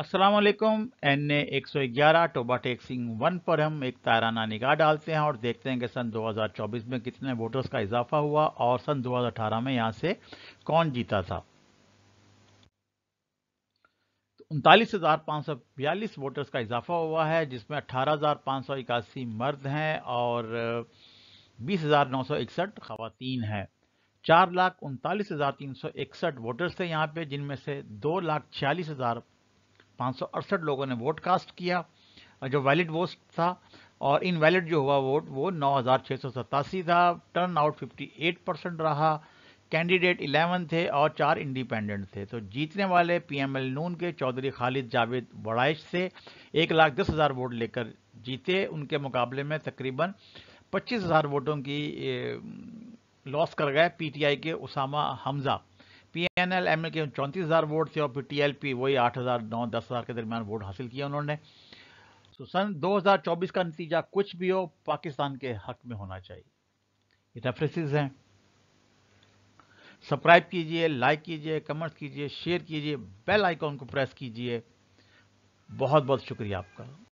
Aslam N A एक सौ ग्यारह टोबा टैक्सिंग वन पर हम एक ताराना निगाह डालते हैं और देखते हैं कि सन 2024 में कितने वोटर्स का इजाफा हुआ और सन 2018 में यहाँ से कौन जीता था उनतालीस हज़ार पाँच सौ बयालीस वोटर्स का इजाफा हुआ है जिसमें अठारह हज़ार पाँच सौ इक्यासी मर्द हैं और बीस हज़ार नौ सौ इकसठ खवतान हैं चार लाख उनतालीस हज़ार तीन सौ इकसठ वोटर्स थे यहाँ पे जिनमें से दो लाख छियालीस हज़ार पाँच लोगों ने वोट कास्ट किया जो वैलिड वोट था और इनवैलिड जो हुआ वोट वो नौ था टर्न आउट फिफ्टी परसेंट रहा कैंडिडेट 11 थे और चार इंडिपेंडेंट थे तो जीतने वाले पीएमएल नून के चौधरी खालिद जावेद बड़ाइश से एक लाख दस हज़ार वोट लेकर जीते उनके मुकाबले में तकरीबन पच्चीस हज़ार वोटों की लॉस कर गए पीटीआई के Usama Hamza P N L M के चौंतीस हज़ार वोट थे और फिर टी एल पी वही आठ हज़ार नौ दस हज़ार के दरमियान वोट हासिल किया उन्होंने तो सन 2024 का नतीजा कुछ भी हो पाकिस्तान के हक में होना चाहिए ये रेफरेंसेस हैं सब्सक्राइब कीजिए लाइक कीजिए कमेंट्स कीजिए शेयर कीजिए बेल आइकॉन को प्रेस कीजिए बहुत बहुत शुक्रिया आपका